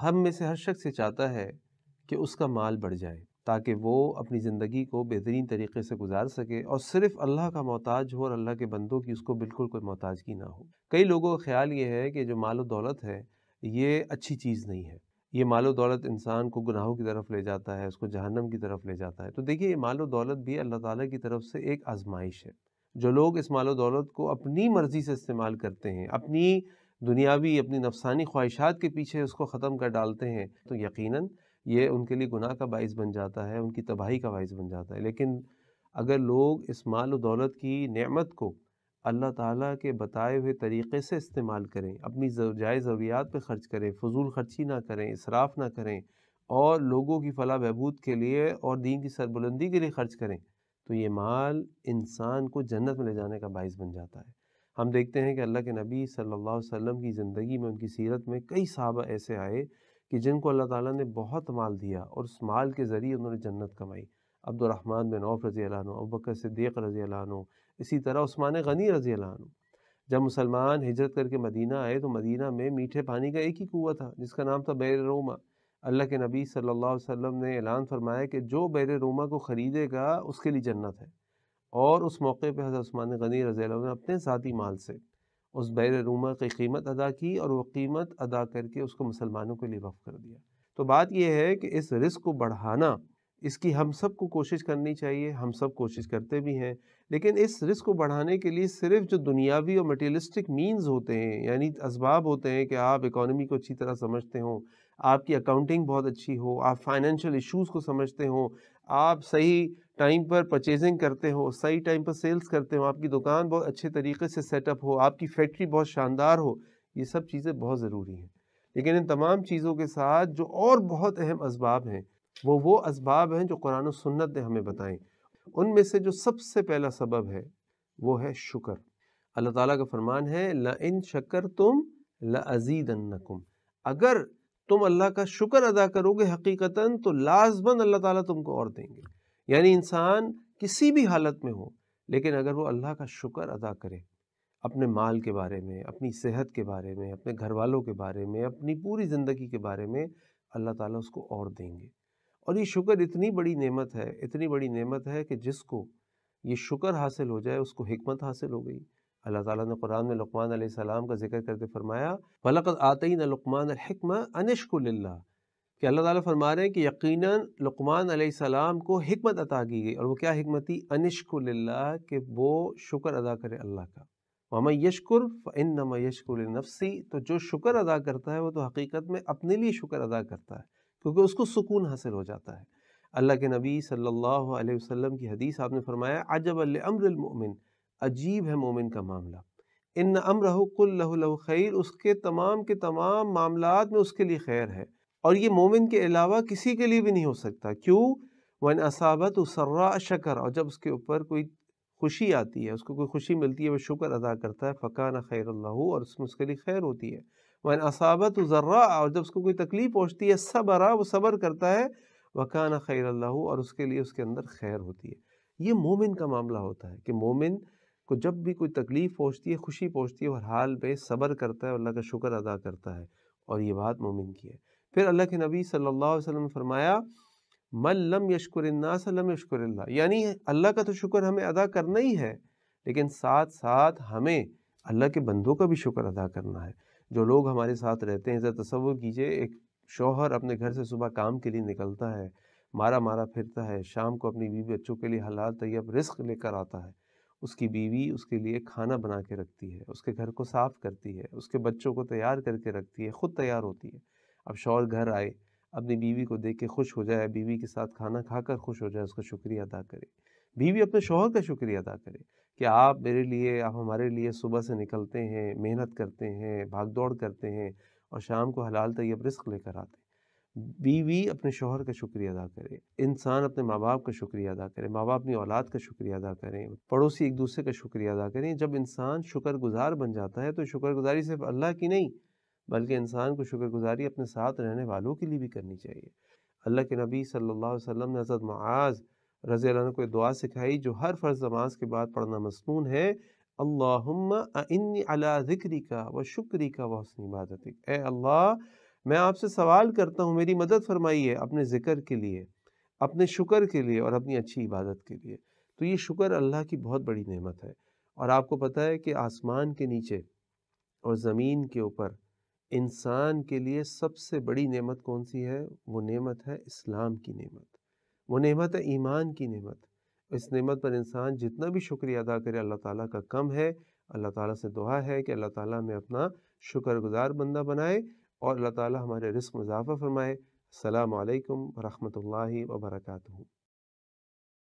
हम में से हर शख्स ये चाहता है कि उसका माल बढ़ जाए ताकि वो अपनी ज़िंदगी को बेहतरीन तरीके से गुजार सके और सिर्फ अल्लाह का मोहताज हो और अल्लाह के बंदों की उसको बिल्कुल कोई की ना हो कई लोगों का ख्याल ये है कि जो माल दौलत है ये अच्छी चीज़ नहीं है ये मालो दौलत इंसान को गुनाहों की तरफ ले जाता है उसको जहन्नम की तरफ ले जाता है तो देखिए ये मालो दौलत भी अल्लाह ताला की तरफ से एक आजमाइश है जो लोग इस मालो दौलत को अपनी मर्ज़ी से इस्तेमाल करते हैं अपनी दुनियावी अपनी नफसानी ख्वाहिशात के पीछे उसको ख़त्म कर डालते हैं तो यकीनन ये उनके लिए गुनाह का बायस बन जाता है उनकी तबाही का बायस बन जाता है लेकिन अगर लोग इस माल और दौलत की नेमत को अल्लाह ताला के बताए हुए तरीक़े से इस्तेमाल करें अपनी जाय ज़रूरियात पे ख़र्च करें फजूल खर्ची ना करें इसराफ ना करें और लोगों की फलाह बहबूद के लिए और दीन की सरबुलंदी के लिए ख़र्च करें तो ये माल इंसान को जन्नत में ले जाने का बायस बन जाता है हम देखते हैं कि अल्लाह के नबी सल्लल्लाहु अलैहि वसल्लम की ज़िंदगी में उनकी सीरत में कई सहाबा ऐसे आए कि जिनको अल्लाह ताला ने बहुत माल दिया और उस माल के ज़रिए उन्होंने जन्नत कमाई अब्दुलरहमान बिन औफ रज़ी अबकर सिद्दीक रज़ी इसी तरह उस्मान गनी रज़ी जब मुसलमान हिजरत करके मदीना आए तो मदीना में मीठे पानी का एक ही कुआ था जिसका नाम था बैर रोमा अल्लाह के नबी सल्लल्लाहु अलैहि वसल्लम ने ऐलान फरमाया कि जो बैर रोमा को ख़रीदेगा उसके लिए जन्नत है और उस मौके पर हज़रत उस्मान गनी रज़ी ने अपने ज़ाती माल से उस बैर रूमा की कीमत अदा की और वह कीमत अदा करके उसको मुसलमानों के लिए वफ़ कर दिया तो बात यह है कि इस रिस्क को बढ़ाना इसकी हम सब को कोशिश करनी चाहिए हम सब कोशिश करते भी हैं लेकिन इस रिस्क को बढ़ाने के लिए सिर्फ जो दुनियावी और मटेरियलिस्टिक मीन्स होते हैं यानी इसबाब होते हैं कि आप इकोनॉमी को अच्छी तरह समझते हों आपकी अकाउंटिंग बहुत अच्छी हो आप फाइनेंशियल इश्यूज़ को समझते हो आप सही टाइम पर परचेजिंग करते हो सही टाइम पर सेल्स करते हो आपकी दुकान बहुत अच्छे तरीके से सेटअप हो आपकी फैक्ट्री बहुत शानदार हो ये सब चीज़ें बहुत ज़रूरी हैं लेकिन इन तमाम चीज़ों के साथ जो और बहुत अहम इसबाब हैं वो वो इसबाब हैं जो कुरान सन्नत ने हमें बताएं उनमें से जो सबसे पहला सबब है वो है शुक्र अल्लाह ताला का फरमान है ला इन शक्कर तुम ला अजीदन्नकुम अगर तुम अल्लाह का शुक्र अदा करोगे हकीकता तो लाजमन अल्लाह ताला तुमको और देंगे यानी इंसान किसी भी हालत में हो लेकिन अगर वो अल्लाह का शुक्र अदा करे अपने माल के बारे में अपनी सेहत के बारे में अपने घर वालों के बारे में अपनी पूरी ज़िंदगी के बारे में अल्लाह ताला उसको और देंगे और ये शुक्र इतनी बड़ी नेमत है इतनी बड़ी नेमत है कि जिसको ये शुक्र हासिल हो जाए उसको हमत हासिल हो गई अल्लाह ताला ने कुरान में लकमान सलाम का जिक्र करते फरमाया फलक आती न लकमान अलहकमा अनशकुल्ला कि अल्लाह ताला फरमा रहे हैं कि यकीनन लकमान सलाम को हमत अता की गई और वो क्या हमत थी अनशकुल्ला कि वो शुक्र अदा करे अल्लाह का मामा यशकुर इन नमा यशकुर तो जो शुक्र अदा करता है वो तो हकीकत में अपने लिए शुक्र अदा करता है क्योंकि उसको सुकून हासिल हो जाता है अल्लाह के नबी सल्लल्लाहु अलैहि वसल्लम की हदीस आपने फरमाया अजब अमरमिन अजीब है मोमिन का मामला इन अम अमरकुल्लह खैर उसके तमाम के तमाम मामला में उसके लिए खैर है और ये मोमिन के अलावा किसी के लिए भी नहीं हो सकता क्यों वन असाबत उसर्रा शकर और जब उसके ऊपर कोई खुशी आती है उसको कोई खुशी मिलती है वह शुक्र अदा करता है फ़कान खैर और उसमें उसके लिए खैर होती है वन असाबत ज़र्रा और जब उसको कोई तकलीफ़ पहुँचती है सबरा वो सबर करता है वकान खैर और उसके लिए उसके अंदर खैर होती है ये मोमिन का मामला होता है कि मोमिन को जब भी कोई तकलीफ़ पहुँचती है खुशी पहुँचती है हर हाल पे सब्र करता है अल्लाह का शुक्र अदा करता है और ये बात मुमिन की है फिर अल्लाह के नबी सल्ला वसम ने फरमाया मल्लम यशकुरन्नासलम यशकुरल्ला यानी अल्लाह का तो शुक्र हमें अदा करना ही है लेकिन साथ साथ हमें अल्लाह के बंदों का भी शुक्र अदा करना है जो लोग हमारे साथ रहते हैं ज़रा तस्वुर कीजिए एक शौहर अपने घर से सुबह काम के लिए निकलता है मारा मारा फिरता है शाम को अपनी बीवी बच्चों के लिए हलाल तैयब रिस्क लेकर आता है उसकी बीवी उसके लिए खाना बना के रखती है उसके घर को साफ करती है उसके बच्चों को तैयार करके रखती है खुद तैयार होती है अब शौहर घर आए अपनी बीवी को देख के खुश हो जाए बीवी के साथ खाना खाकर खुश हो जाए उसका शुक्रिया अदा करे बीवी अपने शौहर का शुक्रिया अदा करे कि आप मेरे लिए आप हमारे लिए सुबह से निकलते हैं मेहनत करते हैं भाग दौड़ करते हैं और शाम को हलाल तैयब रिस्क लेकर आते हैं बीवी अपने शोहर का शुक्रिया अदा करे इंसान अपने माँ बाप का शुक्रिया अदा करे माँ बाप अपनी औलाद का शुक्रिया अदा करें पड़ोसी एक दूसरे का शुक्रिया अदा करें जब इंसान शुक्रगुजार बन जाता है तो शुक्रगुजारी सिर्फ अल्लाह की नहीं बल्कि इंसान को शुक्रगुजारी अपने साथ रहने वालों के लिए भी करनी चाहिए अल्लाह के नबी सल्ला वसम ने हज़रत मआज़ रज़ी ने को दुआ सिखाई जो हर फ़र्ज़ नमाज के बाद पढ़ना मसनून है अल्लाह अला ज़िक्री का व शुक्री का वसनी इबादत ए अल्लाह मैं आपसे सवाल करता हूँ मेरी मदद फरमाइए अपने ज़िक्र के लिए अपने शुक्र के लिए और अपनी अच्छी इबादत के लिए तो ये शुक्र अल्लाह की बहुत बड़ी नेमत है और आपको पता है कि आसमान के नीचे और ज़मीन के ऊपर इंसान के लिए सबसे बड़ी नेमत कौन सी है वो नेमत है इस्लाम की नेमत वो नेमत है ईमान की नेमत इस नेमत पर इंसान जितना भी शुक्रिया अदा करे अल्लाह ताला का कम है अल्लाह ताला से दुआ है कि अल्लाह ताला में अपना शुक्रगुजार बंदा बनाए और अल्लाह ताला हमारे रिस्क में इजाफ़ा फरमाए अल्लाम वरहमल वर्का